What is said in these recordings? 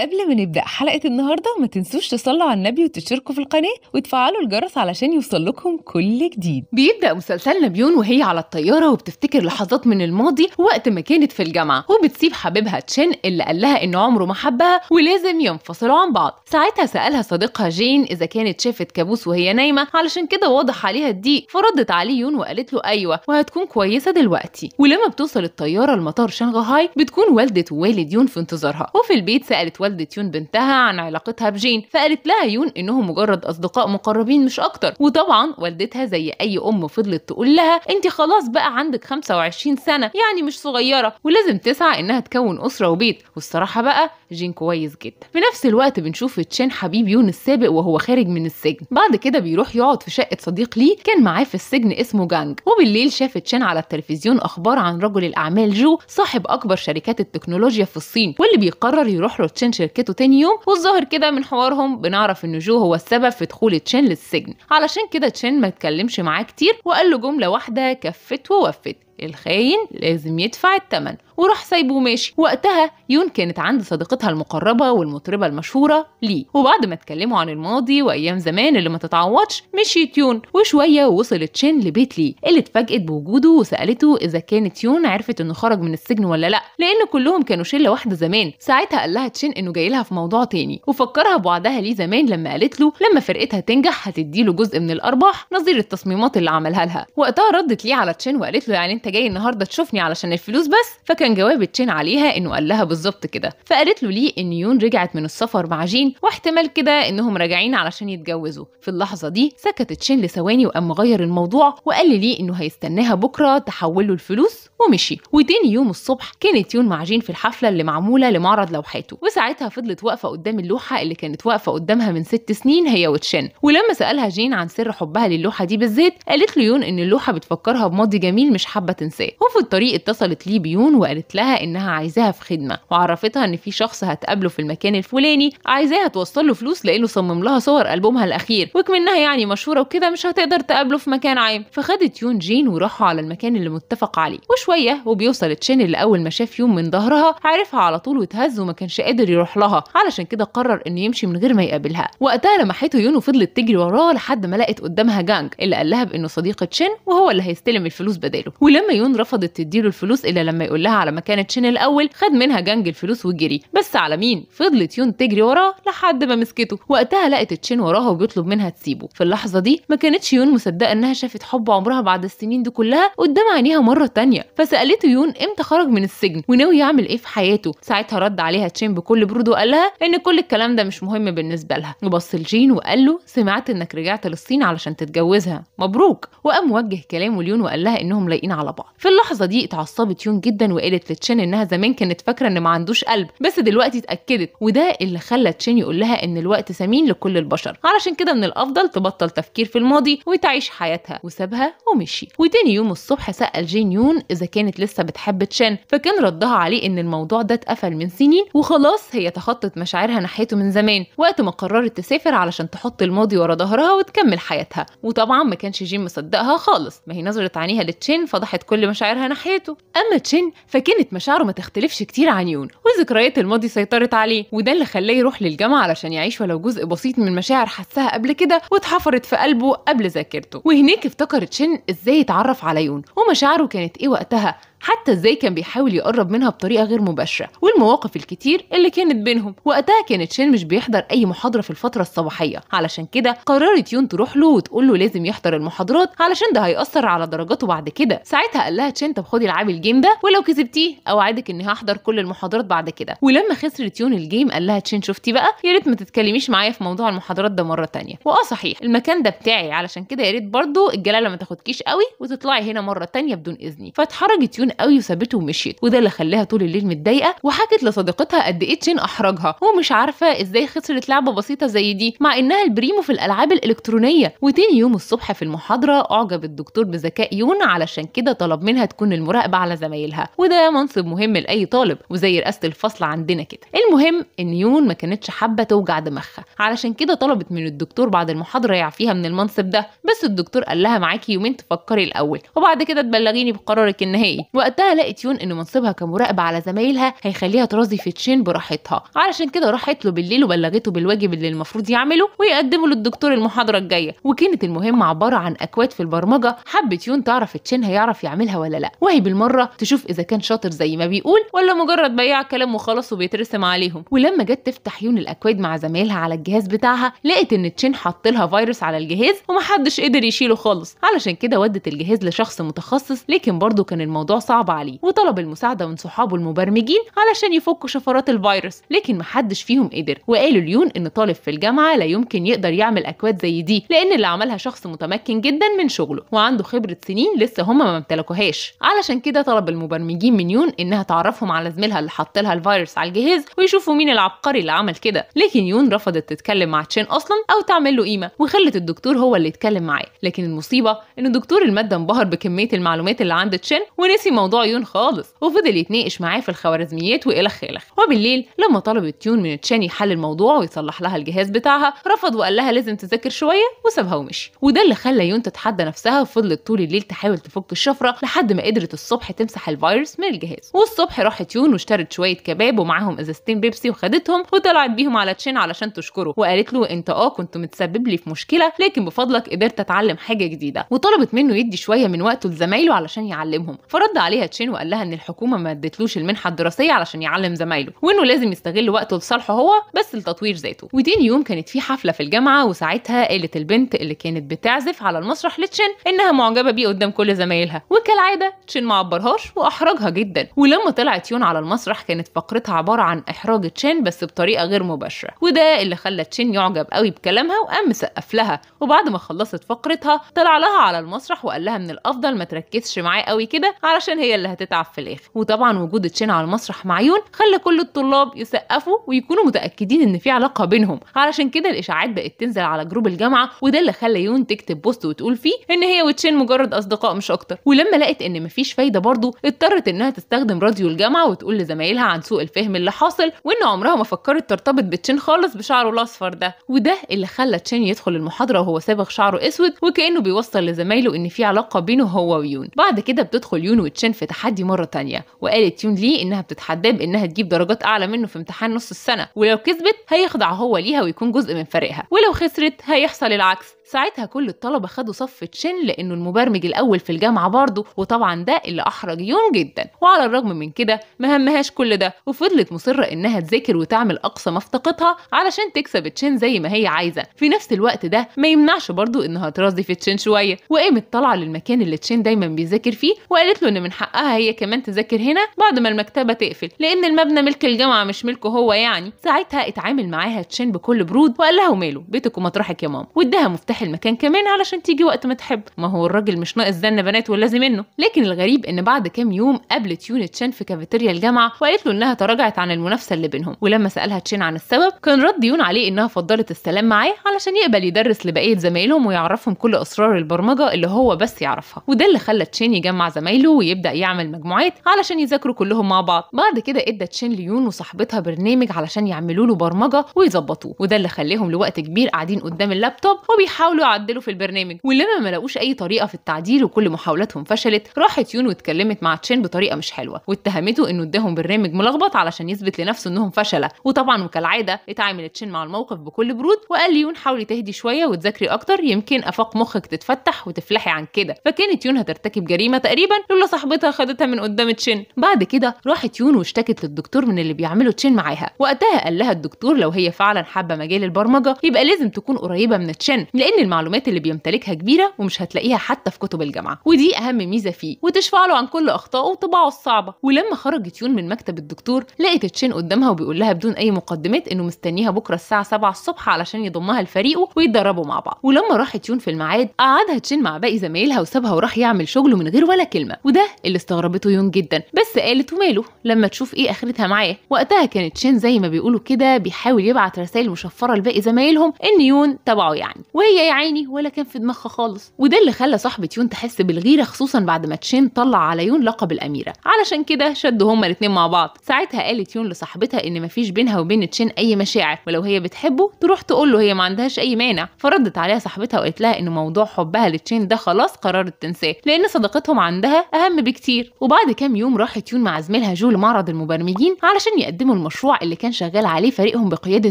قبل ما نبدأ حلقة النهاردة ما تنسوش تصلوا على النبي وتشتركوا في القناة وتفعلوا الجرس علشان يوصل لكم كل جديد بيبدأ مسلسلنا بيون وهي على الطيارة وبتفتكر لحظات من الماضي وقت ما كانت في الجامعة وبتسيب حبيبها تشين اللي قال لها إن عمره ما حبها ولازم ينفصلوا عن بعض ساعتها سألها صديقها جين إذا كانت شافت كابوس وهي نايمة علشان كده واضح عليها الضيق فردت عليه يون وقالت له أيوة وهتكون كويسة دلوقتي ولما بتوصل الطيارة لمطار شنغهاي بتكون والدة ووالد يون في انتظارها وفي البيت سألت والدة والدة يون بنتها عن علاقتها بجين فقالت لها يون إنهم مجرد أصدقاء مقربين مش أكتر وطبعا والدتها زي أي أم فضلت تقول لها أنت خلاص بقى عندك 25 سنة يعني مش صغيرة ولازم تسعى إنها تكون أسرة وبيت والصراحة بقى جين كويس جدا في نفس الوقت بنشوف تشين حبيب يون السابق وهو خارج من السجن بعد كده بيروح يقعد في شقة صديق ليه كان معاه في السجن اسمه جانج وبالليل شاف تشين على التلفزيون أخبار عن رجل الأعمال جو صاحب أكبر شركات التكنولوجيا في الصين واللي بيقرر يروح له تشين شركته تاني يوم والظاهر كده من حوارهم بنعرف ان جو هو السبب في دخول تشين للسجن علشان كده تشين ما اتكلمش معاه كتير وقال له جمله واحده كفت ووفت الخاين لازم يدفع الثمن وراح سايبه وماشي وقتها يون كانت عند صديقتها المقربه والمطربه المشهوره لي وبعد ما اتكلموا عن الماضي وايام زمان اللي ما تتعوضش مشيت يون وشويه وصلت شين لبيت لي اللي اتفاجئت بوجوده وسالته اذا كانت يون عرفت انه خرج من السجن ولا لا لان كلهم كانوا شله واحده زمان ساعتها قال لها تشين انه جاي لها في موضوع تاني وفكرها بوعدها ليه زمان لما قالت له لما فرقتها تنجح هتديله جزء من الارباح نظير التصميمات اللي عملها لها وقتها ردت ليه على تشين وقالت له يعني انت جاي النهارده تشوفني علشان الفلوس بس فكان كان جواب تشين عليها انه قال لها بالظبط كده فقالت له لي ان يون رجعت من السفر مع جين واحتمال كده انهم راجعين علشان يتجوزوا في اللحظه دي سكت تشين لثواني وقام غير الموضوع وقال ليه انه هيستناها بكره تحول له الفلوس ومشي وتاني يوم الصبح كانت يون مع جين في الحفله اللي معموله لمعرض لوحاته وساعتها فضلت واقفه قدام اللوحه اللي كانت واقفه قدامها من ست سنين هي وتشين ولما سالها جين عن سر حبها للوحه دي بالذات قالت له يون ان اللوحه بتفكرها بماضي جميل مش حابه تنساه وفي الطريق اتصلت ليه بيون وقالت قالت لها انها عايزاها في خدمه وعرفتها ان في شخص هتقابله في المكان الفلاني عايزاها توصل له فلوس لانه صمم لها صور البومها الاخير وكمنها يعني مشهوره وكده مش هتقدر تقابله في مكان عام فخدت يون جين وراحوا على المكان اللي متفق عليه وشويه وبيوصل تشين اللي اول ما شاف يون من ظهرها عرفها على طول واتهز وما كانش قادر يروح لها علشان كده قرر انه يمشي من غير ما يقابلها وقتها لمحته يون وفضلت تجري وراه لحد ما لقت قدامها جانج اللي قال لها بانه صديقه تشين وهو اللي هيستلم الفلوس بداله ولما يون رفضت تديله الفلوس الا لما يقول لها على ما كانت شين الاول خد منها جنج الفلوس وجري بس على مين فضلت يون تجري وراه لحد ما مسكته وقتها لقت تشين وراها وبيطلب منها تسيبه في اللحظه دي ما كانتش يون مصدقه انها شافت حب عمرها بعد السنين دي كلها قدام عينيها مره تانية فسالته يون امتى خرج من السجن وناوي يعمل ايه في حياته ساعتها رد عليها تشين بكل برود وقال لها ان كل الكلام ده مش مهم بالنسبه لها وبص لجين وقال له سمعت انك رجعت للصين علشان تتجوزها مبروك وقام وجه كلامه ليون وقال لها انهم لايقين على بعض في اللحظه دي اتعصبت يون جدا وقالت قالت لتشين انها زمان كانت فاكره ان ما عندوش قلب بس دلوقتي اتاكدت وده اللي خلى تشين يقول لها ان الوقت ثمين لكل البشر علشان كده من الافضل تبطل تفكير في الماضي وتعيش حياتها وسابها ومشي وتاني يوم الصبح سال جين يون اذا كانت لسه بتحب تشين فكان ردها عليه ان الموضوع ده اتقفل من سنين وخلاص هي تخطت مشاعرها ناحيته من زمان وقت ما قررت تسافر علشان تحط الماضي ورا ظهرها وتكمل حياتها وطبعا ما كانش جين مصدقها خالص ما هي نظرت عينيها لتشين فضحت كل مشاعرها ناحيته اما تشين فكانت مشاعره ما تختلفش كتير عن يون وذكريات الماضي سيطرت عليه وده اللي خلاه يروح للجامعة علشان يعيش ولو جزء بسيط من مشاعر حسها قبل كده واتحفرت في قلبه قبل ذاكرته وهناك افتكرت شن ازاي اتعرف على يون ومشاعره كانت ايه وقتها حتى ازاي كان بيحاول يقرب منها بطريقه غير مباشره والمواقف الكتير اللي كانت بينهم وقتها كانت شين مش بيحضر اي محاضره في الفتره الصباحيه علشان كده قررت يون تروح له وتقول له لازم يحضر المحاضرات علشان ده هياثر على درجاته بعد كده ساعتها قال لها تشين طب خدي العابي الجيم ده ولو كسبتيه اوعدك اني هحضر كل المحاضرات بعد كده ولما خسرت يون الجيم قال لها تشين شفتي بقى يا ريت ما تتكلميش معايا في موضوع المحاضرات ده مره تانية واه صحيح المكان ده بتاعي علشان كده يا ريت برضه الجلاله ما تاخدكيش قوي وتطلعي هنا مره تانية بدون اذني فاتحرجت يون تشين قوي وسابته ومشيت وده اللي خلاها طول الليل متضايقه وحكت لصديقتها قد ايه تشين احرجها ومش عارفه ازاي خسرت لعبه بسيطه زي دي مع انها البريمو في الالعاب الالكترونيه وتاني يوم الصبح في المحاضره اعجب الدكتور بذكاء يون علشان كده طلب منها تكون المراقبه على زمايلها وده منصب مهم لاي طالب وزي رئاسه الفصل عندنا كده المهم ان يون ما كانتش حابه توجع دماغها علشان كده طلبت من الدكتور بعد المحاضره يعفيها من المنصب ده بس الدكتور قال لها معاكي يومين تفكري الاول وبعد كده تبلغيني بقرارك النهائي وقتها لقت يون انه منصبها كمراقبه على زمايلها هيخليها ترازي في تشين براحتها علشان كده راحت له بالليل وبلغته بالواجب اللي المفروض يعمله ويقدمه للدكتور المحاضره الجايه وكانت المهمه عباره عن اكواد في البرمجه حبت يون تعرف تشين هيعرف يعملها ولا لا وهي بالمره تشوف اذا كان شاطر زي ما بيقول ولا مجرد بياع كلام وخلاص وبيترسم عليهم ولما جت تفتح يون الاكواد مع زمايلها على الجهاز بتاعها لقت ان تشين حط لها فيروس على الجهاز ومحدش قدر يشيله خالص علشان كده ودت الجهاز لشخص متخصص لكن برضه كان الموضوع صعب عليه وطلب المساعدة من صحابه المبرمجين علشان يفكوا شفرات الفيروس لكن محدش فيهم قدر وقالوا ليون ان طالب في الجامعة لا يمكن يقدر يعمل أكواد زي دي لأن اللي عملها شخص متمكن جدا من شغله وعنده خبرة سنين لسه هما ما امتلكوهاش علشان كده طلب المبرمجين من يون انها تعرفهم على زميلها اللي حط لها الفيروس على الجهاز ويشوفوا مين العبقري اللي عمل كده لكن يون رفضت تتكلم مع تشين اصلا او تعمل له قيمه وخلت الدكتور هو اللي يتكلم معاه لكن المصيبه ان دكتور الماده انبهر بكميه المعلومات اللي عند تشين ونسي موضوع يون خالص وفضل يتناقش معاه في الخوارزميات والخ الخ وبالليل لما طلبت يون من تشان يحل الموضوع ويصلح لها الجهاز بتاعها رفض وقال لها لازم تذاكر شويه وسابها ومشي وده اللي خلى يون تتحدى نفسها وفضلت طول الليل تحاول تفك الشفره لحد ما قدرت الصبح تمسح الفيروس من الجهاز والصبح راحت يون واشترت شويه كباب ومعاهم ازازتين بيبسي وخدتهم وطلعت بيهم على تشين علشان تشكره وقالت له انت اه كنت متسبب لي في مشكله لكن بفضلك قدرت اتعلم حاجه جديده وطلبت منه يدي شويه من وقته لزمايله علشان يعلمهم فرد عليها تشين وقال لها ان الحكومه ما ادتلوش المنحه الدراسيه علشان يعلم زمايله وانه لازم يستغل وقته لصالحه هو بس لتطوير ذاته وتاني يوم كانت في حفله في الجامعه وساعتها قالت البنت اللي كانت بتعزف على المسرح لتشين انها معجبه بيه قدام كل زمايلها وكالعاده تشين ما عبرهاش واحرجها جدا ولما طلعت يون على المسرح كانت فقرتها عباره عن احراج تشين بس بطريقه غير مباشره وده اللي خلى تشين يعجب قوي بكلامها وقام مسقف لها وبعد ما خلصت فقرتها طلع لها على المسرح وقال لها من الافضل ما تركزش معاه قوي كده علشان هي اللي هتتعب في الاخر وطبعا وجود تشين على المسرح مع يون خلى كل الطلاب يسقفوا ويكونوا متاكدين ان في علاقه بينهم علشان كده الاشاعات بقت تنزل على جروب الجامعه وده اللي خلى يون تكتب بوست وتقول فيه ان هي وتشين مجرد اصدقاء مش اكتر ولما لقت ان مفيش فايده برضه اضطرت انها تستخدم راديو الجامعه وتقول لزمايلها عن سوء الفهم اللي حاصل وان عمرها ما فكرت ترتبط بتشين خالص بشعره الاصفر ده وده اللي خلى تشين يدخل المحاضره وهو سابغ شعره اسود وكانه بيوصل لزمايله ان في علاقه بينه هو ويون بعد كده بتدخل يون وتشين تشين في تحدي مرة تانية وقالت يون لي إنها بتتحداه بإنها تجيب درجات أعلى منه في امتحان نص السنة ولو كسبت هيخضع هو ليها ويكون جزء من فريقها ولو خسرت هيحصل العكس ساعتها كل الطلبة خدوا صف تشين لأنه المبرمج الأول في الجامعة برضه وطبعا ده اللي أحرج يون جدا وعلى الرغم من كده مهمهاش كل ده وفضلت مصرة إنها تذاكر وتعمل أقصى ما افتقتها علشان تكسب تشين زي ما هي عايزة في نفس الوقت ده ما يمنعش برضه إنها تراضي في تشين شوية وقامت طالعة للمكان اللي تشين دايما بيذاكر فيه وقالت له إن من حقها هي كمان تذاكر هنا بعد ما المكتبة تقفل لأن المبنى ملك الجامعة مش ملكه هو يعني ساعتها اتعامل معاها تشين بكل برود وقال لها وماله بيتك ومطرحك يا ماما واداها مفتاح تروح المكان كمان علشان تيجي وقت ما تحب ما هو الراجل مش ناقص زن بنات ولازم منه لكن الغريب ان بعد كام يوم قابلت يون تشين في كافيتيريا الجامعه وقالت له انها تراجعت عن المنافسه اللي بينهم ولما سالها تشين عن السبب كان رد يون عليه انها فضلت السلام معاه علشان يقبل يدرس لبقيه زمايلهم ويعرفهم كل اسرار البرمجه اللي هو بس يعرفها وده اللي خلى تشين يجمع زمايله ويبدا يعمل مجموعات علشان يذاكروا كلهم مع بعض بعد كده ادى تشين ليون وصاحبتها برنامج علشان يعملوا له برمجه ويظبطوه وده اللي خلاهم لوقت كبير قاعدين قدام اللابتوب وبيحاولوا حاولوا يعدلوا في البرنامج ولما ما لقوش اي طريقه في التعديل وكل محاولاتهم فشلت راحت يون واتكلمت مع تشين بطريقه مش حلوه واتهمته انه اداهم برنامج ملخبط علشان يثبت لنفسه انهم فشله وطبعا وكالعاده اتعامل تشين مع الموقف بكل برود وقال ليون حاولي تهدي شويه وتذاكري اكتر يمكن افاق مخك تتفتح وتفلحي عن كده فكانت يون هترتكب جريمه تقريبا لولا صاحبتها خدتها من قدام تشين بعد كده راحت يون واشتكت للدكتور من اللي بيعمله تشين معاها وقتها قال لها الدكتور لو هي فعلا حابه مجال البرمجه يبقى لازم تكون قريبه من تشين لان المعلومات اللي بيمتلكها كبيره ومش هتلاقيها حتى في كتب الجامعه ودي اهم ميزه فيه وتشفع له عن كل اخطائه وطباعه الصعبه ولما خرجت يون من مكتب الدكتور لقت تشين قدامها وبيقول لها بدون اي مقدمات انه مستنيها بكره الساعه 7 الصبح علشان يضمها لفريقه ويتدربوا مع بعض ولما راحت يون في الميعاد قعدها تشين مع باقي زمايلها وسابها وراح يعمل شغله من غير ولا كلمه وده اللي استغربته يون جدا بس قالت وماله لما تشوف ايه اخرتها معاه وقتها كانت تشين زي ما بيقولوا كده بيحاول يبعت رسائل مشفره لباقي زمايلهم ان يون تبعه يعني وهي يا عيني ولا كان في دماغها خالص وده اللي خلى صاحبة يون تحس بالغيرة خصوصا بعد ما تشين طلع على يون لقب الأميرة علشان كده شدوا هما الاتنين مع بعض ساعتها قالت يون لصاحبتها إن مفيش بينها وبين تشين أي مشاعر ولو هي بتحبه تروح تقول له هي ما عندهاش أي مانع فردت عليها صاحبتها وقالت لها إن موضوع حبها لتشين ده خلاص قررت تنساه لأن صداقتهم عندها أهم بكتير وبعد كام يوم راحت يون مع زميلها جو لمعرض المبرمجين علشان يقدموا المشروع اللي كان شغال عليه فريقهم بقيادة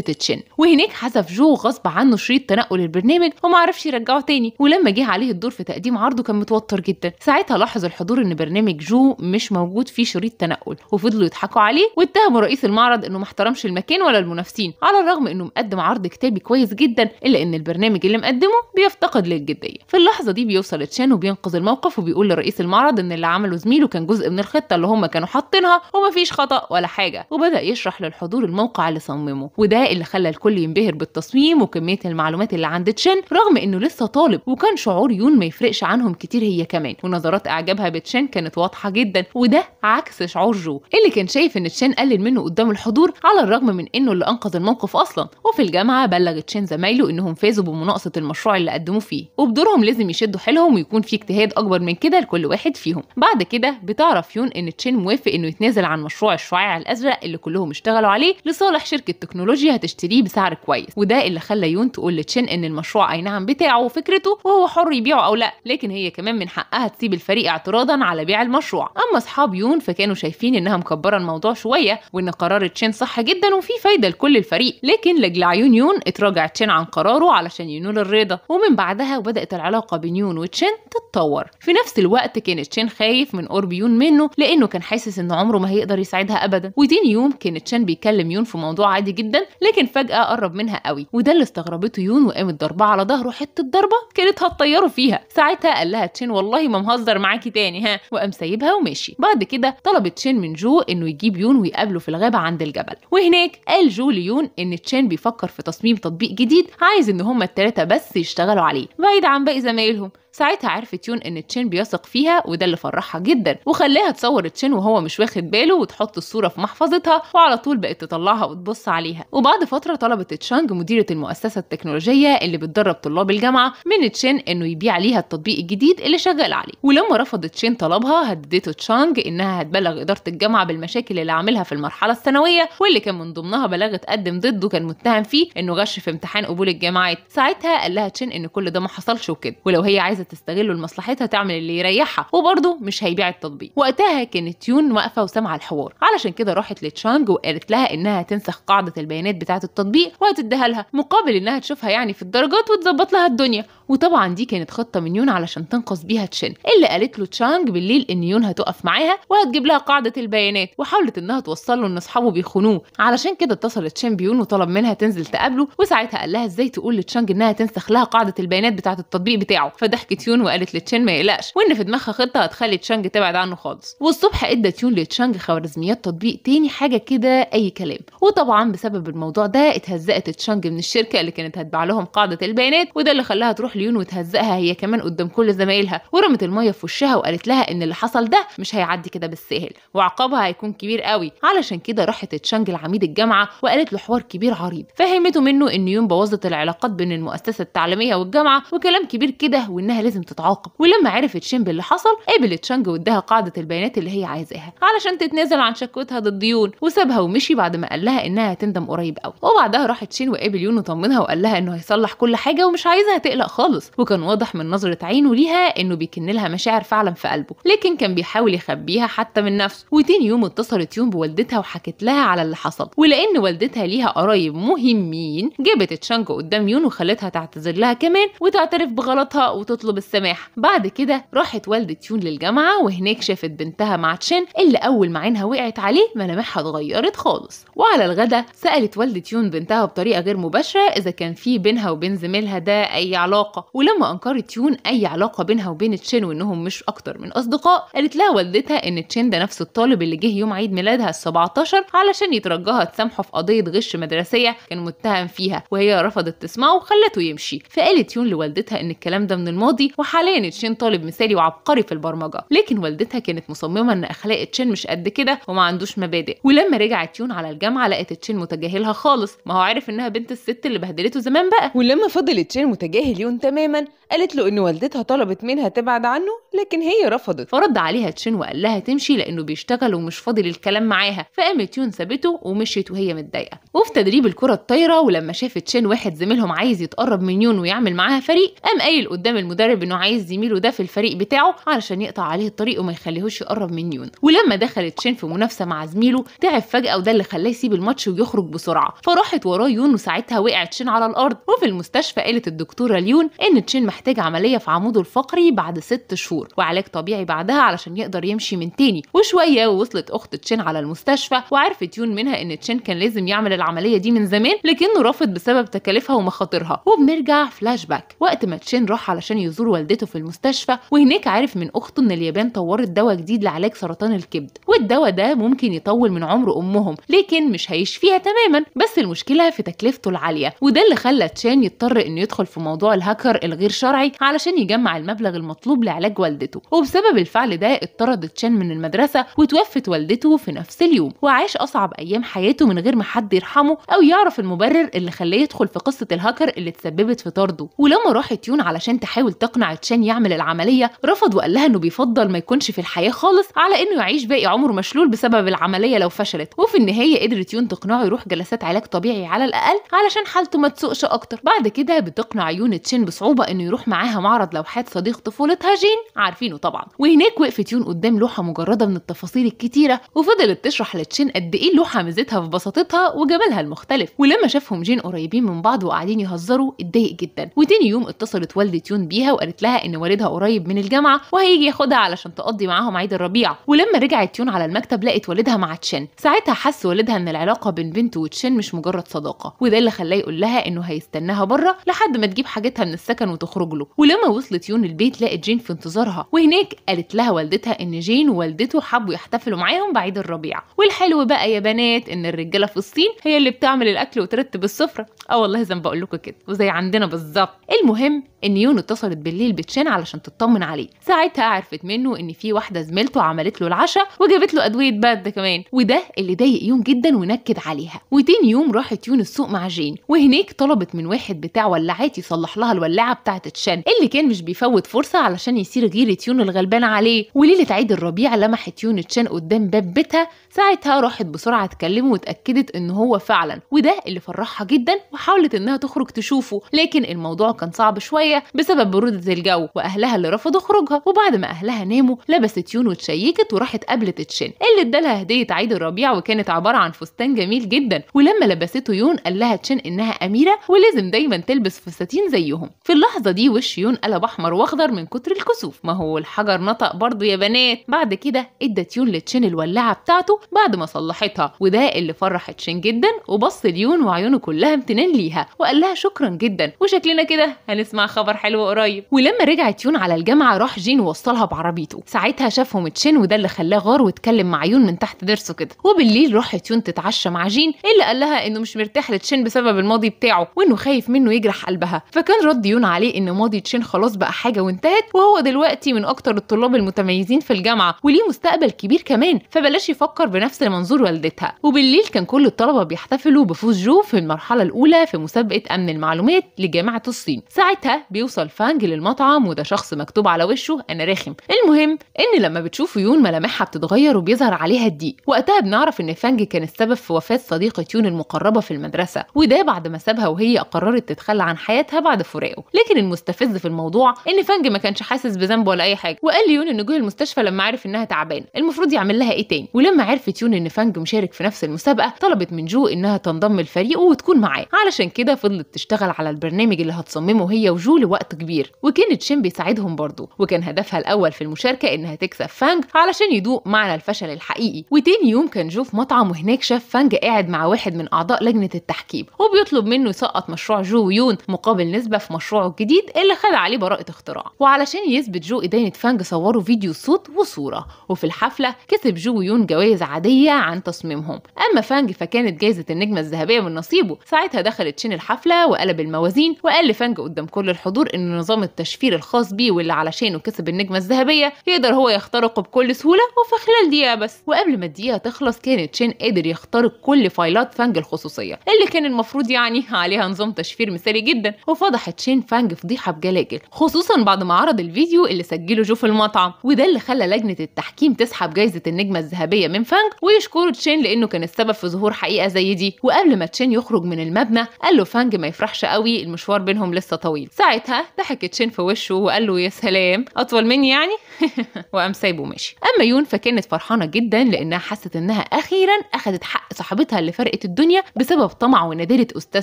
تشين وهناك حذف جو غصب عنه شريط تنقل البرنامج وما عرفش يرجعه تاني ولما جه عليه الدور في تقديم عرضه كان متوتر جدا ساعتها لاحظ الحضور ان برنامج جو مش موجود فيه شريط تنقل وفضلوا يضحكوا عليه واتهموا رئيس المعرض انه ما احترمش المكان ولا المنافسين على الرغم انه مقدم عرض كتابي كويس جدا الا ان البرنامج اللي مقدمه بيفتقد للجديه في اللحظه دي بيوصل تشان وبينقذ الموقف وبيقول لرئيس المعرض ان اللي عمله زميله كان جزء من الخطه اللي هم كانوا حاطينها ومفيش خطا ولا حاجه وبدا يشرح للحضور الموقع اللي صممه وده اللي خلى الكل ينبهر بالتصميم وكميه المعلومات اللي عند تشان رغم انه لسه طالب وكان شعور يون ما يفرقش عنهم كتير هي كمان ونظرات اعجابها بتشان كانت واضحه جدا وده عكس شعور جو اللي كان شايف ان تشان قلل منه قدام الحضور على الرغم من انه اللي انقذ الموقف اصلا وفي الجامعه بلغ تشان زمايله انهم فازوا بمناقصه المشروع اللي قدموه فيه وبدورهم لازم يشدوا حيلهم ويكون في اجتهاد اكبر من كده لكل واحد فيهم بعد كده بتعرف يون ان تشين موافق انه يتنازل عن مشروع الشعاع الازرق اللي كلهم اشتغلوا عليه لصالح شركه تكنولوجيا هتشتريه بسعر كويس وده اللي خلى يون تقول لتشين ان المشروع اي نعم بتاعه وفكرته وهو حر يبيعه او لا لكن هي كمان من حقها تسيب الفريق اعتراضا على بيع المشروع اما اصحاب يون فكانوا شايفين انها مكبره الموضوع شويه وان قرار تشين صح جدا وفي فايده لكل الفريق لكن لاجل عيون يون اتراجع تشين عن قراره علشان ينول الرضا ومن بعدها بدات العلاقه بين يون وتشين تتطور في نفس الوقت كان تشين خايف من قرب يون منه لانه كان حاسس ان عمره ما هيقدر يساعدها ابدا وتاني يوم كان تشين بيكلم يون في موضوع عادي جدا لكن فجاه قرب منها قوي وده اللي استغربته يون وقامت ضربه على ظهره حته ضربه كانت هتطيره فيها ساعتها قال لها تشين والله ما مهزر معاكي تاني ها وقام سايبها ومشي بعد كده طلب تشين من جو انه يجيب يون ويقابله في الغابه عند الجبل وهناك قال جو ليون ان تشين بيفكر في تصميم تطبيق جديد عايز ان هما التلاته بس يشتغلوا عليه بعيد عن باقي زمايلهم ساعتها عرفت يون ان تشين بيثق فيها وده اللي فرحها جدا وخلاها تصور تشين وهو مش واخد باله وتحط الصوره في محفظتها وعلى طول بقت تطلعها وتبص عليها وبعد فتره طلبت تشانج مديره المؤسسه التكنولوجيه اللي بتدرب طلاب الجامعه من تشين انه يبيع ليها التطبيق الجديد اللي شغال عليه ولما رفضت تشين طلبها هددته تشانج انها هتبلغ اداره الجامعه بالمشاكل اللي عاملها في المرحله الثانويه واللي كان من ضمنها بلاغه قدم ضده كان متهم فيه انه غش في امتحان قبول الجامعات ساعتها قال لها تشين ان كل ده ما حصلش وكده ولو هي عايزه عايزه تستغله لمصلحتها تعمل اللي يريحها وبرضه مش هيبيع التطبيق وقتها كانت يون واقفه وسامعه الحوار علشان كده راحت لتشانج وقالت لها انها تنسخ قاعده البيانات بتاعه التطبيق وهتديها لها مقابل انها تشوفها يعني في الدرجات وتظبط لها الدنيا وطبعا دي كانت خطة من يون علشان تنقذ بيها تشين اللي قالت له تشانج بالليل ان يون هتقف معاها وهتجيب لها قاعدة البيانات وحاولت انها توصل له ان اصحابه بيخونوه علشان كده اتصلت تشين بيون وطلب منها تنزل تقابله وساعتها قال لها ازاي تقول لتشانج انها تنسخ لها قاعدة البيانات بتاعة التطبيق بتاعه فضحكت يون وقالت لتشين ما يقلقش وان في دماغها خطة هتخلي تشانج تبعد عنه خالص والصبح ادت يون لتشانج خوارزميات تطبيق تاني حاجة كده اي كلام وطبعا بسبب الموضوع ده اتهزقت تشانج من الشركة اللي كانت هتباع لهم قاعدة البيانات وده اللي خلاها تروح ليون وتهزقها هي كمان قدام كل زمايلها ورمت الميه في وشها وقالت لها ان اللي حصل ده مش هيعدي كده بالسهل وعقابها هيكون كبير قوي علشان كده راحت تشانج لعميد الجامعه وقالت له حوار كبير عريض فهمته منه ان يون بوظت العلاقات بين المؤسسه التعليميه والجامعه وكلام كبير كده وانها لازم تتعاقب ولما عرفت شين باللي حصل قابلت شانج واداها قاعده البيانات اللي هي عايزاها علشان تتنازل عن شكوتها ضد يون وسابها ومشي بعد ما قال لها انها هتندم قريب قوي وبعدها راحت شين وقابل يون وطمنها وقال لها انه هيصلح كل حاجه ومش عايزها تقلق خالص خالص وكان واضح من نظرة عينه ليها انه بيكن لها مشاعر فعلا في قلبه لكن كان بيحاول يخبيها حتى من نفسه وتاني يوم اتصلت يوم بوالدتها وحكت لها على اللي حصل ولان والدتها ليها قرايب مهمين جابت تشانج قدام يون وخلتها تعتذر لها كمان وتعترف بغلطها وتطلب السماح بعد كده راحت والدة يون للجامعة وهناك شافت بنتها مع تشين اللي اول ما عينها وقعت عليه ملامحها اتغيرت خالص وعلى الغدا سالت والدة يون بنتها بطريقة غير مباشرة اذا كان في بينها وبين زميلها ده اي علاقة العلاقة ولما أنكرت تيون أي علاقة بينها وبين تشين وإنهم مش أكتر من أصدقاء قالت لها والدتها إن تشين ده نفس الطالب اللي جه يوم عيد ميلادها ال 17 علشان يترجاها تسامحه في قضية غش مدرسية كان متهم فيها وهي رفضت تسمعه وخلته يمشي فقالت تيون لوالدتها إن الكلام ده من الماضي وحاليا تشين طالب مثالي وعبقري في البرمجة لكن والدتها كانت مصممة إن أخلاق تشين مش قد كده وما عندوش مبادئ ولما رجعت تيون على الجامعة لقت تشين متجاهلها خالص ما هو عارف إنها بنت الست اللي بهدلته زمان بقى ولما فضل تشين متجاهل يون تماما قالت له إن والدتها طلبت منها تبعد عنه لكن هي رفضت فرد عليها تشين وقال لها تمشي لأنه بيشتغل ومش فاضي للكلام معاها فقامت يون سابته ومشيت وهي متضايقة وفي تدريب الكرة الطايرة ولما شافت تشين واحد زميلهم عايز يتقرب من يون ويعمل معاها فريق قام قايل قدام المدرب إنه عايز زميله ده في الفريق بتاعه علشان يقطع عليه الطريق وما يخليهوش يقرب من يون ولما دخلت تشين في منافسة مع زميله تعب فجأة وده اللي خلاه يسيب الماتش ويخرج بسرعة فراحت وراه يون وساعتها وقعت شين على الارض وفي المستشفى قالت الدكتوره ليون ان تشين محتاج عمليه في عموده الفقري بعد ست شهور وعلاج طبيعي بعدها علشان يقدر يمشي من تاني وشويه وصلت اخت تشين على المستشفى وعرفت يون منها ان تشين كان لازم يعمل العمليه دي من زمان لكنه رفض بسبب تكاليفها ومخاطرها وبنرجع فلاش باك وقت ما تشين راح علشان يزور والدته في المستشفى وهناك عرف من اخته ان اليابان طورت دواء جديد لعلاج سرطان الكبد والدواء ده ممكن يطول من عمر امهم لكن مش هيشفيها تماما بس المشكله في تكلفته العاليه وده اللي خلى تشين يضطر انه يدخل في موضوع الهاك العقار الغير شرعي علشان يجمع المبلغ المطلوب لعلاج والدته وبسبب الفعل ده اطرد تشان من المدرسة وتوفت والدته في نفس اليوم وعاش أصعب أيام حياته من غير ما حد يرحمه أو يعرف المبرر اللي خلاه يدخل في قصة الهاكر اللي تسببت في طرده ولما راحت يون علشان تحاول تقنع تشان يعمل العملية رفض وقال لها إنه بيفضل ما يكونش في الحياة خالص على إنه يعيش باقي عمره مشلول بسبب العملية لو فشلت وفي النهاية قدرت يون تقنعه يروح جلسات علاج طبيعي على الأقل علشان حالته ما تسوقش أكتر بعد كده بتقنع يون تشين بصعوبة إنه يروح معاها معرض لوحات صديق طفولتها جين عارفينه طبعا وهناك وقفت يون قدام لوحة مجردة من التفاصيل الكتيرة وفضلت تشرح لتشين قد إيه اللوحة ميزتها في بساطتها وجمالها المختلف ولما شافهم جين قريبين من بعض وقاعدين يهزروا اتضايق جدا وتاني يوم اتصلت والدة يون بيها وقالت لها إن والدها قريب من الجامعة وهيجي ياخدها علشان تقضي معاهم عيد الربيع ولما رجعت يون على المكتب لقت والدها مع تشين ساعتها حس والدها إن العلاقة بين بنته وتشين مش مجرد صداقة وده اللي خلاه يقول لها إنه هيستناها بره لحد ما تجيب حاجتها من السكن وتخرج له ولما وصلت يون البيت لقت جين في انتظارها وهناك قالت لها والدتها ان جين ووالدته حبوا يحتفلوا معاهم بعيد الربيع والحلو بقى يا بنات ان الرجاله في الصين هي اللي بتعمل الاكل وترتب السفره اه والله زي ما بقول لكم كده وزي عندنا بالظبط المهم ان يون اتصلت بالليل بتشان علشان تطمن عليه ساعتها عرفت منه ان في واحده زميلته عملت له العشاء وجابت له ادويه برد كمان وده اللي ضايق يون جدا ونكد عليها وتاني يوم راحت يون السوق مع جين وهناك طلبت من واحد بتاع ولاعات يصلح لها الولاعات المولعه بتاعه تشان اللي كان مش بيفوت فرصه علشان يصير غير تيون الغلبان عليه وليله عيد الربيع لمحت تيون تشان قدام باب بيتها ساعتها راحت بسرعه تكلمه واتاكدت ان هو فعلا وده اللي فرحها جدا وحاولت انها تخرج تشوفه لكن الموضوع كان صعب شويه بسبب بروده الجو واهلها اللي رفضوا خروجها وبعد ما اهلها ناموا لبست تيون وتشيكت وراحت قابلت تشان اللي ادالها هديه عيد الربيع وكانت عباره عن فستان جميل جدا ولما لبسته يون قال لها تشان انها اميره ولازم دايما تلبس فساتين زيهم في اللحظة دي وش يون قلب أحمر وأخضر من كتر الكسوف ما هو الحجر نطق برضه يا بنات بعد كده ادى تيون لتشين الولاعة بتاعته بعد ما صلحتها وده اللي فرح تشين جدا وبص ليون وعيونه كلها امتنان ليها وقال لها شكرا جدا وشكلنا كده هنسمع خبر حلو قريب ولما رجعت تيون على الجامعة راح جين ووصلها بعربيته ساعتها شافهم تشين وده اللي خلاه غار واتكلم مع يون من تحت ضرسه كده وبالليل راحت يون تتعشى مع جين اللي قال لها انه مش مرتاح لتشين بسبب الماضي بتاعه وانه خايف منه يجرح قلبها فكان رد ديون عليه ان ماضي تشين خلاص بقى حاجه وانتهت وهو دلوقتي من اكتر الطلاب المتميزين في الجامعه وليه مستقبل كبير كمان فبلاش يفكر بنفس منظور والدتها وبالليل كان كل الطلبه بيحتفلوا بفوز جو في المرحله الاولى في مسابقه امن المعلومات لجامعه الصين ساعتها بيوصل فانج للمطعم وده شخص مكتوب على وشه انا رخم المهم ان لما بتشوف يون ملامحها بتتغير وبيظهر عليها الضيق وقتها بنعرف ان فانج كان السبب في وفاه صديقه يون المقربه في المدرسه وده بعد ما سابها وهي قررت تتخلى عن حياتها بعد فراق أوفائه لكن المستفز في الموضوع إن فانج ما كانش حاسس بذنب ولا أي حاجة وقال ليون إنه جه المستشفى لما عرف إنها تعبانة المفروض يعمل لها إيه تاني ولما عرفت يون إن فانج مشارك في نفس المسابقة طلبت من جو إنها تنضم الفريق وتكون معاه علشان كده فضلت تشتغل على البرنامج اللي هتصممه هي وجو لوقت كبير وكانت شين بيساعدهم برضه وكان هدفها الأول في المشاركة إنها تكسب فانج علشان يدوق معنى الفشل الحقيقي وتاني يوم كان جو في مطعم وهناك شاف فانج قاعد مع واحد من أعضاء لجنة التحكيم وبيطلب منه يسقط مشروع جو ويون مقابل نسبة في مشروعه الجديد اللي خد عليه براءة اختراع وعلشان يثبت جو إدانة فانج صوروا فيديو صوت وصورة وفي الحفلة كسب جو ويون جوائز عادية عن تصميمهم أما فانج فكانت جائزة النجمة الذهبية من نصيبه ساعتها دخلت شين الحفلة وقلب الموازين وقال لفانج قدام كل الحضور إن نظام التشفير الخاص بيه واللي علشانه كسب النجمة الذهبية يقدر هو يخترقه بكل سهولة وفي خلال دقيقة بس وقبل ما الدقيقة تخلص كانت شين قادر يخترق كل فايلات فانج الخصوصية اللي كان المفروض يعني عليها نظام تشفير مثالي جدا وفضحت شين شين فانج فضيحه بجلاجل خصوصا بعد ما عرض الفيديو اللي سجله جو في المطعم وده اللي خلى لجنه التحكيم تسحب جايزه النجمه الذهبيه من فانج ويشكروا تشين لانه كان السبب في ظهور حقيقه زي دي وقبل ما تشين يخرج من المبنى قال له فانج ما يفرحش قوي المشوار بينهم لسه طويل ساعتها ضحك تشين في وشه وقال له يا سلام اطول مني يعني وقام سايبه ماشي اما يون فكانت فرحانه جدا لانها حست انها اخيرا اخذت حق صاحبتها اللي فرقت الدنيا بسبب طمع ونادره استاذ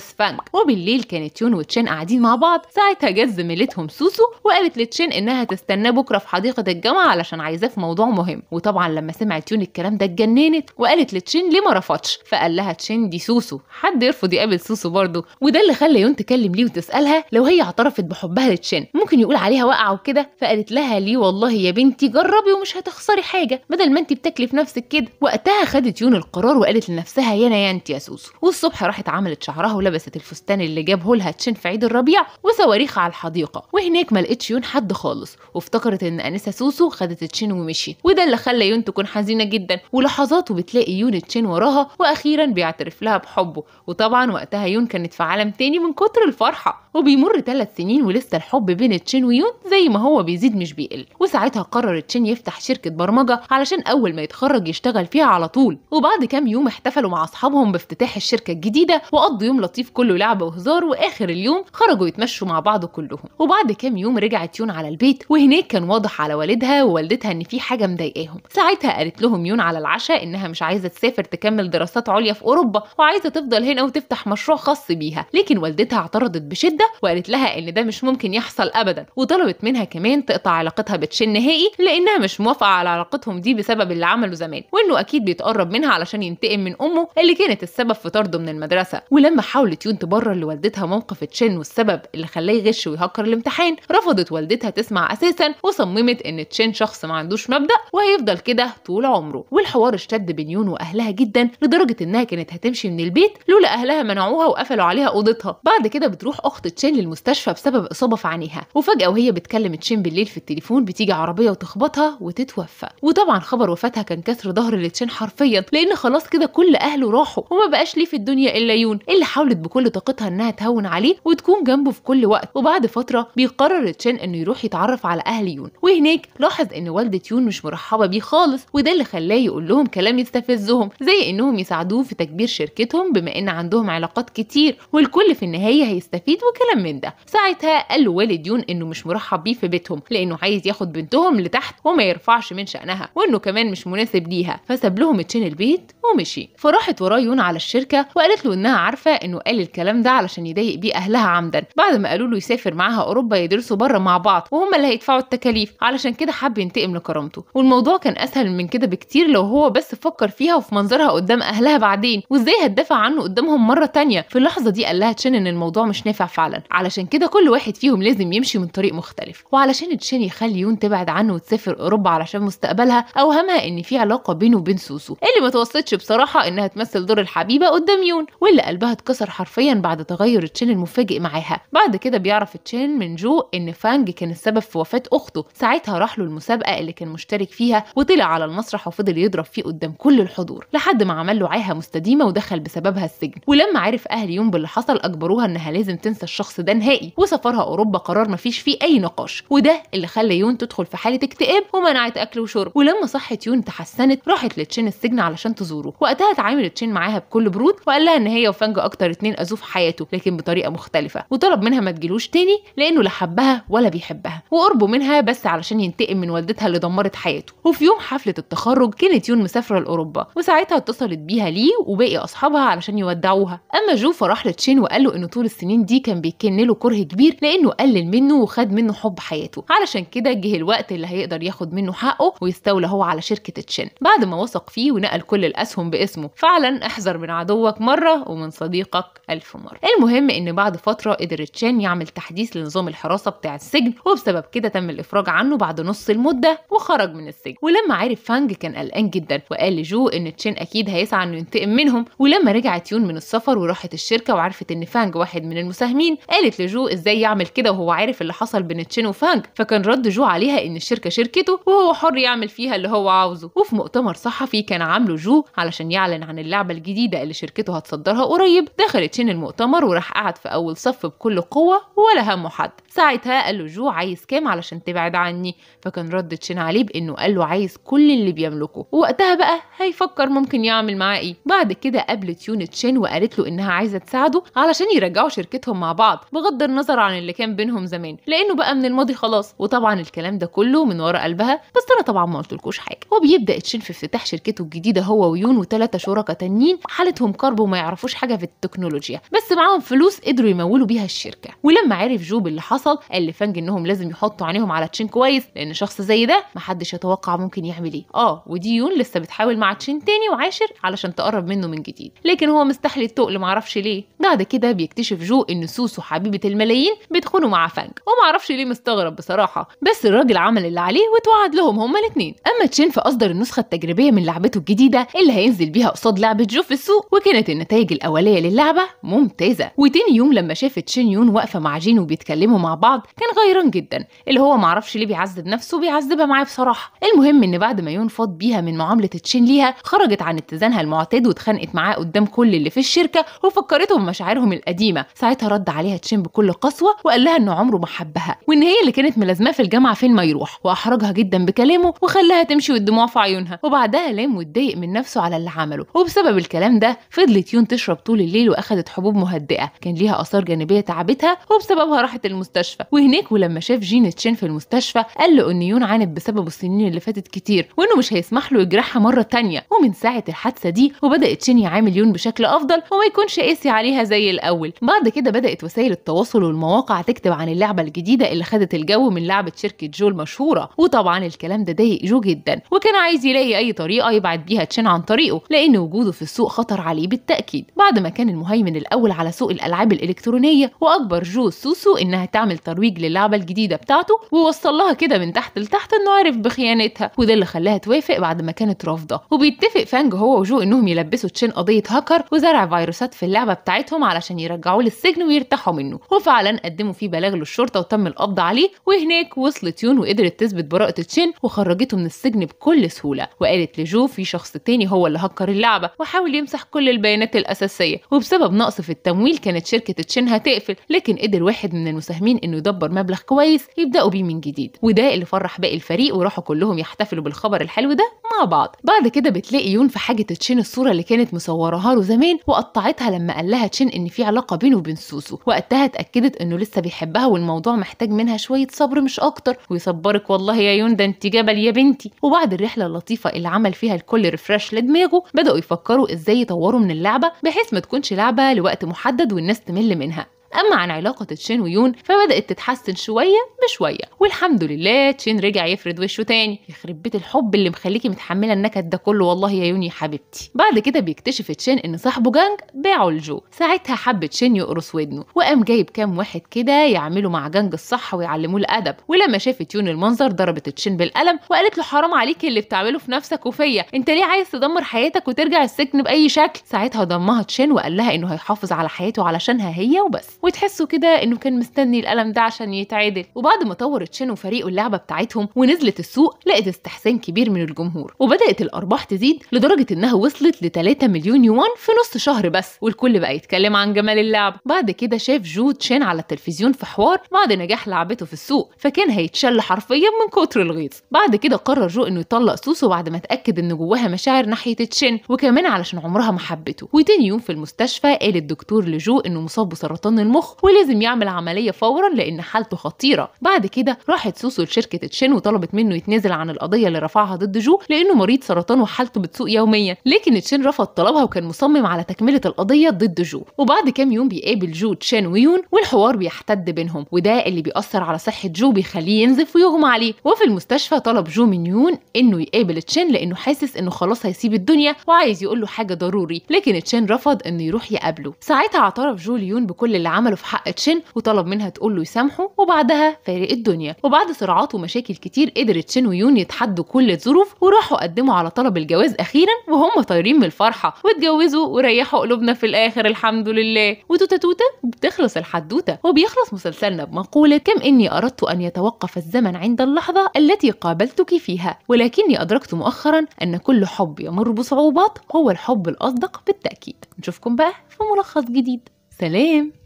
فانج وبالليل كانت يون وتشين قاعدين مع بعض بعض ساعتها جت زميلتهم سوسو وقالت لتشين انها تستناه بكره في حديقه الجامعه علشان عايزاه في موضوع مهم وطبعا لما سمعت يون الكلام ده اتجننت وقالت لتشين ليه ما رفضش فقال لها تشين دي سوسو حد يرفض يقابل سوسو برضه وده اللي خلى يون تكلم ليه وتسالها لو هي اعترفت بحبها لتشين ممكن يقول عليها واقعه وكده فقالت لها ليه والله يا بنتي جربي ومش هتخسري حاجه بدل ما انت بتاكلي في نفسك كده وقتها خدت يون القرار وقالت لنفسها يا نيا انت يا سوسو والصبح راحت عملت شعرها ولبست الفستان اللي جابه لها تشين في عيد الربيع وصواريخ على الحديقه وهناك ما لقتش يون حد خالص وافتكرت ان انسه سوسو خدت تشين ومشيت وده اللي خلى يون تكون حزينه جدا ولحظات بتلاقي يون تشين وراها واخيرا بيعترف لها بحبه وطبعا وقتها يون كانت في عالم تاني من كتر الفرحه وبيمر ثلاث سنين ولسه الحب بين تشين ويون زي ما هو بيزيد مش بيقل وساعتها قرر تشين يفتح شركه برمجه علشان اول ما يتخرج يشتغل فيها على طول وبعد كام يوم احتفلوا مع اصحابهم بافتتاح الشركه الجديده وقضوا يوم لطيف كله لعب وهزار واخر اليوم خرجوا يتمشوا مشوا مع بعض كلهم وبعد كام يوم رجعت يون على البيت وهناك كان واضح على والدها ووالدتها ان في حاجه مضايقاهم ساعتها قالت لهم يون على العشاء انها مش عايزه تسافر تكمل دراسات عليا في اوروبا وعايزه تفضل هنا وتفتح مشروع خاص بيها لكن والدتها اعترضت بشده وقالت لها ان ده مش ممكن يحصل ابدا وطلبت منها كمان تقطع علاقتها بتشين نهائي لانها مش موافقه على علاقتهم دي بسبب اللي عمله زمان وانه اكيد بيتقرب منها علشان ينتقم من امه اللي كانت السبب في طرده من المدرسه ولما حاولت يون تبرر لوالدتها موقف تشين والسبب اللي اللي خلاه يغش ويهكر الامتحان رفضت والدتها تسمع اساسا وصممت ان تشين شخص ما عندوش مبدا وهيفضل كده طول عمره والحوار اشتد بين يون واهلها جدا لدرجه انها كانت هتمشي من البيت لولا اهلها منعوها وقفلوا عليها اوضتها بعد كده بتروح اخت تشين للمستشفى بسبب اصابه في عينيها وفجاه وهي بتكلم تشين بالليل في التليفون بتيجي عربيه وتخبطها وتتوفى وطبعا خبر وفاتها كان كسر ظهر لتشين حرفيا لان خلاص كده كل اهله راحوا وما بقاش ليه في الدنيا الا يون اللي حاولت بكل طاقتها انها تهون عليه وتكون جنبه في كل وقت وبعد فتره بيقرر تشين انه يروح يتعرف على اهل يون وهناك لاحظ ان والده يون مش مرحبه بيه خالص وده اللي خلاه يقول لهم كلام يستفزهم زي انهم يساعدوه في تكبير شركتهم بما ان عندهم علاقات كتير والكل في النهايه هيستفيد وكلام من ده ساعتها قال له والد يون انه مش مرحب بيه في بيتهم لانه عايز ياخد بنتهم لتحت وما يرفعش من شانها وانه كمان مش مناسب ليها فساب لهم تشين البيت ومشي فراحت وراه يون على الشركه وقالت له انها عارفه انه قال الكلام ده علشان يضايق بيه اهلها عمدا بعد ما قالوا له يسافر معاها اوروبا يدرسوا بره مع بعض وهم اللي هيدفعوا التكاليف علشان كده حب ينتقم لكرامته والموضوع كان اسهل من كده بكتير لو هو بس فكر فيها وفي منظرها قدام اهلها بعدين وازاي هتدافع عنه قدامهم مره تانية في اللحظه دي قال لها تشين ان الموضوع مش نافع فعلا علشان كده كل واحد فيهم لازم يمشي من طريق مختلف وعلشان تشين يخلي يون تبعد عنه وتسافر اوروبا علشان مستقبلها اوهمها ان في علاقه بينه وبين سوسو اللي ما توصلتش بصراحه انها تمثل دور الحبيبه قدام يون واللي قلبها اتكسر حرفيا بعد تغير تشين المفاجئ معاها بعد بعد كده بيعرف تشين من جو إن فانج كان السبب في وفاة أخته ساعتها راح له المسابقة اللي كان مشترك فيها وطلع على المسرح وفضل يضرب فيه قدام كل الحضور لحد ما عمل له عاهة مستديمة ودخل بسببها السجن ولما عرف أهل يوم باللي حصل أجبروها إنها لازم تنسى الشخص ده نهائي وسفرها أوروبا قرار مفيش فيه أي نقاش وده اللي خلى يون تدخل في حالة اكتئاب ومنعت أكل وشرب ولما صحت يون تحسنت راحت لتشين السجن علشان تزوره وقتها اتعامل تشين معاها بكل برود وقال لها إن هي وفانج أكتر اتنين أذوه في حياته لكن بطريقة مختلفة وطلب منها منها ما تجيلوش تاني لانه لا حبها ولا بيحبها وقربه منها بس علشان ينتقم من والدتها اللي دمرت حياته وفي يوم حفله التخرج كانت يون مسافره لاوروبا وساعتها اتصلت بيها ليه وباقي اصحابها علشان يودعوها اما جو فراح لتشين وقال له ان طول السنين دي كان بيكن له كره كبير لانه قلل منه وخد منه حب حياته علشان كده جه الوقت اللي هيقدر ياخد منه حقه ويستولى هو على شركه تشين بعد ما وثق فيه ونقل كل الاسهم باسمه فعلا احذر من عدوك مره ومن صديقك الف مره المهم ان بعد فتره قدر تشين علشان يعمل تحديث لنظام الحراسة بتاع السجن وبسبب كده تم الإفراج عنه بعد نص المدة وخرج من السجن ولما عرف فانج كان قلقان جدا وقال لجو إن تشين أكيد هيسعى إنه ينتقم منهم ولما رجعت يون من السفر وراحت الشركة وعرفت إن فانج واحد من المساهمين قالت لجو إزاي يعمل كده وهو عارف اللي حصل بين تشين وفانج فكان رد جو عليها إن الشركة شركته وهو حر يعمل فيها اللي هو عاوزه وفي مؤتمر صحفي كان عامله جو علشان يعلن عن اللعبة الجديدة اللي شركته هتصدرها قريب دخلت تشين المؤتمر وراح قعد في أول صف بكل قوة قوة ولا همه حد ساعتها قال له جو عايز كام علشان تبعد عني فكان رد تشين عليه بانه قال له عايز كل اللي بيملكه ووقتها بقى هيفكر ممكن يعمل معاه ايه بعد كده قابلت يون تشين وقالت له انها عايزه تساعده علشان يرجعوا شركتهم مع بعض بغض النظر عن اللي كان بينهم زمان لانه بقى من الماضي خلاص وطبعا الكلام ده كله من ورا قلبها بس انا طبعا ما قلتلكوش حاجه وبيبدا تشين في افتتاح شركته الجديده هو ويون وثلاثه شركاء تانيين حالتهم كرب وما يعرفوش حاجه في التكنولوجيا بس معاهم فلوس قدروا يمولوا بيها الشركه ولما عرف جوب اللي حصل قال لفانج انهم لازم يحطوا عينيهم على تشين كويس لان شخص زي ده محدش يتوقع ممكن يعمل ايه اه ودي يون لسه بتحاول مع تشين تاني وعاشر علشان تقرب منه من جديد لكن هو مستحلي التقل معرفش ليه بعد كده بيكتشف جو ان سوسو حبيبه الملايين بيدخلوا مع فانج ومعرفش ليه مستغرب بصراحه بس الراجل عمل اللي عليه وتوعد لهم هما الاثنين اما تشين فاصدر النسخه التجريبيه من لعبته الجديده اللي هينزل بيها قصاد لعبه جو في السوق وكانت النتائج الاوليه للعبه ممتازه وتاني يوم لما شاف تشين يون واقفه مع جين وبيتكلموا مع بعض كان غيران جدا اللي هو معرفش ليه بيعذب نفسه وبيعذبها معاه بصراحه المهم ان بعد ما يون فاض بيها من معامله تشين ليها خرجت عن اتزانها المعتاد واتخانقت معاه قدام كل اللي في الشركه وفكرته بمشاعرهم القديمه ساعتها رد عليها تشين بكل قسوه وقال لها انه عمره ما حبها وان هي اللي كانت ملازماه في الجامعه فين ما يروح واحرجها جدا بكلامه وخلاها تمشي والدموع في عيونها وبعدها لام واتضايق من نفسه على اللي عمله وبسبب الكلام ده فضلت يون تشرب طول الليل واخدت حبوب مهدئه كان ليها اثار جانبيه تعبتها وبسببها راحت المستشفى وهناك ولما شاف جين تشين في المستشفى قال له ان يون عانت بسبب السنين اللي فاتت كتير وانه مش هيسمح له يجرحها مره تانية ومن ساعه الحادثه دي وبدا تشين يعامل يون بشكل افضل وما يكونش قاسي عليها زي الاول بعد كده بدات وسائل التواصل والمواقع تكتب عن اللعبه الجديده اللي خدت الجو من لعبه شركه جو المشهوره وطبعا الكلام ده ضايق جو جدا وكان عايز يلاقي اي طريقه يبعد بيها تشين عن طريقه لان وجوده في السوق خطر عليه بالتاكيد بعد ما كان المهيمن الاول على سوق الالعاب الالكترونيه واكبر اكبر جو سوسو انها تعمل ترويج للعبه الجديده بتاعته ووصل لها كده من تحت لتحت انه عرف بخيانتها وده اللي خلاها توافق بعد ما كانت رافضه وبيتفق فانج هو وجو انهم يلبسوا تشين قضيه هاكر وزرع فيروسات في اللعبه بتاعتهم علشان يرجعوه للسجن ويرتاحوا منه وفعلا قدموا فيه بلاغ للشرطه وتم القبض عليه وهناك وصلت يون وقدرت تثبت براءه تشين وخرجته من السجن بكل سهوله وقالت لجو في شخص تاني هو اللي هكر اللعبه وحاول يمسح كل البيانات الاساسيه وبسبب نقص في التمويل كانت شركه تشين هتقفل ولكن قدر واحد من المساهمين انه يدبر مبلغ كويس يبداوا بيه من جديد وده اللي فرح باقي الفريق وراحوا كلهم يحتفلوا بالخبر الحلو ده مع بعض بعد كده بتلاقي يون في حاجه تشين الصوره اللي كانت مصورها له زمان وقطعتها لما قال لها تشين ان في علاقه بينه وبين سوسو وقتها اتاكدت انه لسه بيحبها والموضوع محتاج منها شويه صبر مش اكتر ويصبرك والله يا يون ده انت جبل يا بنتي وبعد الرحله اللطيفه اللي عمل فيها الكل ريفرش لدماغه بداوا يفكروا ازاي يطوروا من اللعبه بحيث ما تكونش لعبه لوقت محدد والناس تمل منها أما عن علاقة تشين ويون فبدأت تتحسن شوية بشوية والحمد لله تشين رجع يفرد وشه تاني يخرب بيت الحب اللي مخليكي متحملة النكد ده كله والله يا يوني حبيبتي بعد كده بيكتشف تشين إن صاحبه جانج باعه لجو ساعتها حب تشين يقرص ودنه وقام جايب كام واحد كده يعملوا مع جانج الصح ويعلموه الأدب ولما شافت يون المنظر ضربت تشين بالقلم وقالت له حرام عليك اللي بتعمله في نفسك وفيا انت ليه عايز تدمر حياتك وترجع السجن بأي شكل ساعتها ضمها تشين وقال لها إنه هيحافظ على حياته علشانها هي وبس وتحسوا كده انه كان مستني القلم ده عشان يتعدل وبعد ما طورت شينو وفريقه اللعبه بتاعتهم ونزلت السوق لقت استحسان كبير من الجمهور وبدات الارباح تزيد لدرجه انها وصلت ل 3 مليون يوان في نص شهر بس والكل بقى يتكلم عن جمال اللعبه بعد كده شاف جو تشين على التلفزيون في حوار بعد نجاح لعبته في السوق فكان هيتشل حرفيا من كتر الغيظ بعد كده قرر جو انه يطلق سوسو بعد ما اتاكد ان جواها مشاعر ناحيه تشين وكمان علشان عمرها ما حبته وتاني يوم في المستشفى قال الدكتور لجو انه مصاب بسرطان المخ ولازم يعمل عمليه فورا لان حالته خطيره بعد كده راحت سوسو لشركه تشين وطلبت منه يتنازل عن القضيه اللي رفعها ضد جو لانه مريض سرطان وحالته بتسوء يوميا لكن تشين رفض طلبها وكان مصمم على تكمله القضيه ضد جو وبعد كام يوم بيقابل جو تشين ويون والحوار بيحتد بينهم وده اللي بيأثر على صحه جو بيخليه ينزف ويغمى عليه وفي المستشفى طلب جو من يون انه يقابل تشين لانه حاسس انه خلاص هيسيب الدنيا وعايز يقول له حاجه ضروري لكن تشين رفض انه يروح يقابله ساعتها اعترف جو ليون بكل اللي عمله في حق تشين وطلب منها تقول له يسامحه وبعدها فارق الدنيا وبعد صراعات ومشاكل كتير قدرت تشين ويون يتحدوا كل الظروف وراحوا قدموا على طلب الجواز اخيرا وهم طايرين من الفرحه واتجوزوا وريحوا قلوبنا في الاخر الحمد لله وتوتا توتا بتخلص الحدوته وبيخلص مسلسلنا بمقوله كم اني اردت ان يتوقف الزمن عند اللحظه التي قابلتك فيها ولكني ادركت مؤخرا ان كل حب يمر بصعوبات هو الحب الاصدق بالتاكيد نشوفكم بقى في ملخص جديد سلام